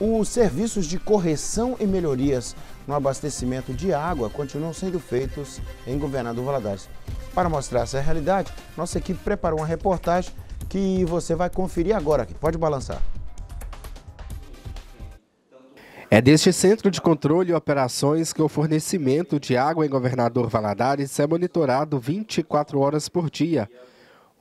Os serviços de correção e melhorias no abastecimento de água continuam sendo feitos em Governador Valadares. Para mostrar essa realidade, nossa equipe preparou uma reportagem que você vai conferir agora aqui. Pode balançar. É deste Centro de Controle e Operações que o fornecimento de água em Governador Valadares é monitorado 24 horas por dia.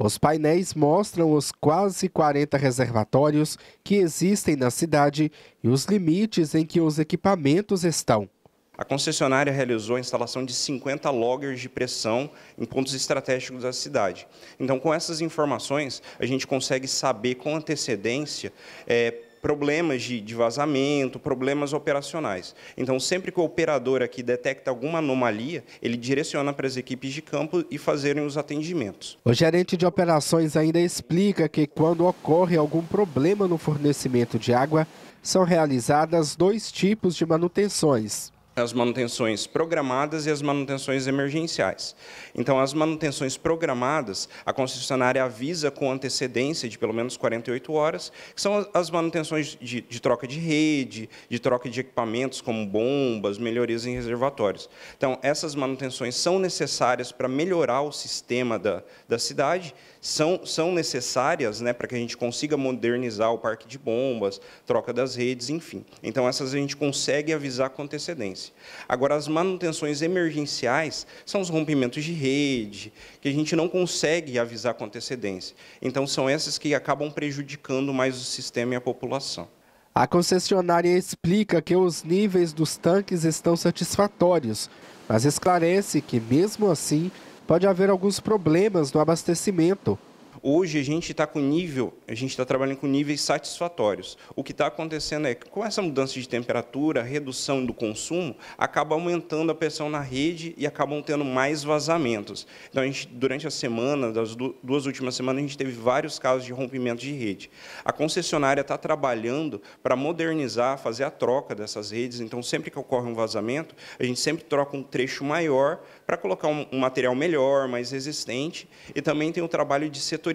Os painéis mostram os quase 40 reservatórios que existem na cidade e os limites em que os equipamentos estão. A concessionária realizou a instalação de 50 loggers de pressão em pontos estratégicos da cidade. Então, com essas informações, a gente consegue saber com antecedência é, problemas de, de vazamento, problemas operacionais. Então, sempre que o operador aqui detecta alguma anomalia, ele direciona para as equipes de campo e fazerem os atendimentos. O gerente de operações ainda explica que quando ocorre algum problema no fornecimento de água, são realizadas dois tipos de manutenções as manutenções programadas e as manutenções emergenciais. Então, as manutenções programadas, a concessionária avisa com antecedência de pelo menos 48 horas, que são as manutenções de, de troca de rede, de troca de equipamentos como bombas, melhorias em reservatórios. Então, essas manutenções são necessárias para melhorar o sistema da, da cidade, são, são necessárias né, para que a gente consiga modernizar o parque de bombas, troca das redes, enfim. Então, essas a gente consegue avisar com antecedência. Agora, as manutenções emergenciais são os rompimentos de rede, que a gente não consegue avisar com antecedência. Então, são essas que acabam prejudicando mais o sistema e a população. A concessionária explica que os níveis dos tanques estão satisfatórios, mas esclarece que, mesmo assim, pode haver alguns problemas no abastecimento Hoje a gente está com nível, a gente está trabalhando com níveis satisfatórios. O que está acontecendo é que com essa mudança de temperatura, redução do consumo, acaba aumentando a pressão na rede e acabam tendo mais vazamentos. Então, a gente, durante a semana, das duas últimas semanas, a gente teve vários casos de rompimento de rede. A concessionária está trabalhando para modernizar, fazer a troca dessas redes. Então, sempre que ocorre um vazamento, a gente sempre troca um trecho maior para colocar um, material melhor, mais resistente. E também tem o trabalho de setor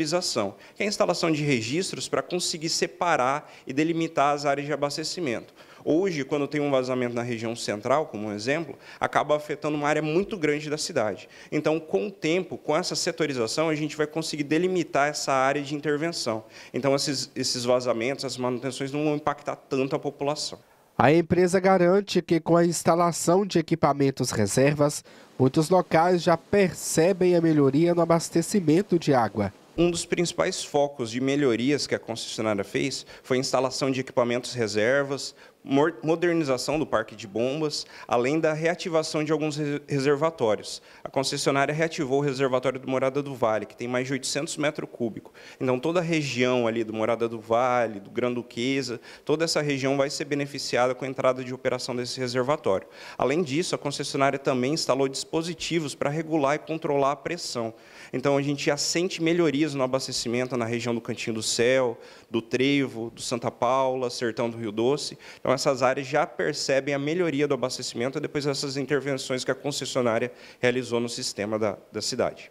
que é a instalação de registros para conseguir separar e delimitar as áreas de abastecimento. Hoje, quando tem um vazamento na região central, como um exemplo, acaba afetando uma área muito grande da cidade. Então, com o tempo, com essa setorização, a gente vai conseguir delimitar essa área de intervenção. Então, esses, esses vazamentos, essas manutenções não vão impactar tanto a população. A empresa garante que, com a instalação de equipamentos reservas, muitos locais já percebem a melhoria no abastecimento de água. Um dos principais focos de melhorias que a concessionária fez foi a instalação de equipamentos reservas, modernização do parque de bombas, além da reativação de alguns reservatórios. A concessionária reativou o reservatório do Morada do Vale, que tem mais de 800 metros cúbicos. Então, toda a região ali do Morada do Vale, do Gran Duquesa, toda essa região vai ser beneficiada com a entrada de operação desse reservatório. Além disso, a concessionária também instalou dispositivos para regular e controlar a pressão. Então, a gente já sente melhorias no abastecimento na região do Cantinho do Céu, do Trevo, do Santa Paula, Sertão do Rio Doce. Então, essas áreas já percebem a melhoria do abastecimento depois dessas intervenções que a concessionária realizou no sistema da, da cidade.